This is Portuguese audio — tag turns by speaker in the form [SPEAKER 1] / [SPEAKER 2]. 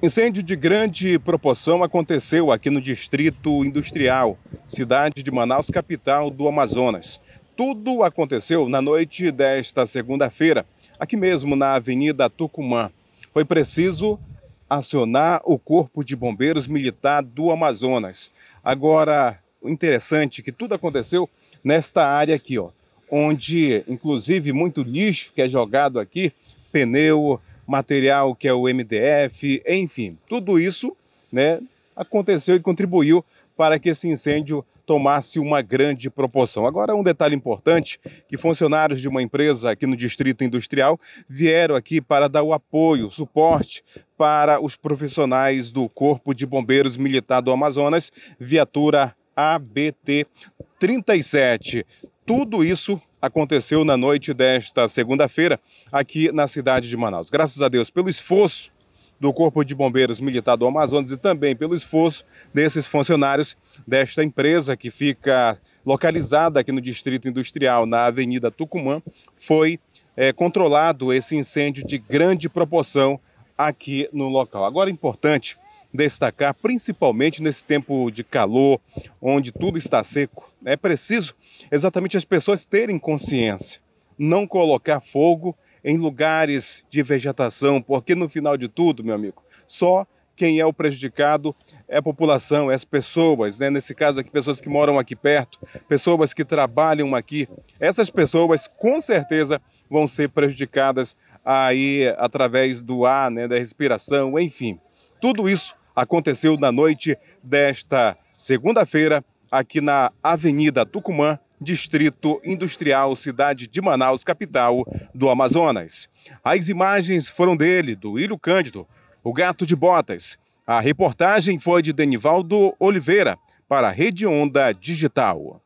[SPEAKER 1] Incêndio de grande proporção aconteceu aqui no Distrito Industrial, cidade de Manaus, capital do Amazonas. Tudo aconteceu na noite desta segunda-feira, aqui mesmo na Avenida Tucumã. Foi preciso acionar o Corpo de Bombeiros Militar do Amazonas. Agora, o interessante é que tudo aconteceu nesta área aqui, ó, onde inclusive muito lixo que é jogado aqui, pneu, material que é o MDF, enfim, tudo isso né, aconteceu e contribuiu para que esse incêndio tomasse uma grande proporção. Agora, um detalhe importante, que funcionários de uma empresa aqui no Distrito Industrial vieram aqui para dar o apoio, suporte para os profissionais do Corpo de Bombeiros Militar do Amazonas, viatura ABT 37. Tudo isso aconteceu na noite desta segunda-feira aqui na cidade de Manaus. Graças a Deus pelo esforço do Corpo de Bombeiros Militar do Amazonas e também pelo esforço desses funcionários desta empresa que fica localizada aqui no Distrito Industrial, na Avenida Tucumã, foi é, controlado esse incêndio de grande proporção aqui no local. Agora é importante destacar, principalmente nesse tempo de calor, onde tudo está seco. É preciso exatamente as pessoas terem consciência, não colocar fogo em lugares de vegetação, porque no final de tudo, meu amigo, só quem é o prejudicado é a população, é as pessoas, né? nesse caso aqui, pessoas que moram aqui perto, pessoas que trabalham aqui. Essas pessoas com certeza vão ser prejudicadas aí através do ar, né? da respiração, enfim. Tudo isso aconteceu na noite desta segunda-feira, aqui na Avenida Tucumã, Distrito Industrial, cidade de Manaus, capital do Amazonas. As imagens foram dele, do Ilho Cândido, o gato de botas. A reportagem foi de Denivaldo Oliveira para a Rede Onda Digital.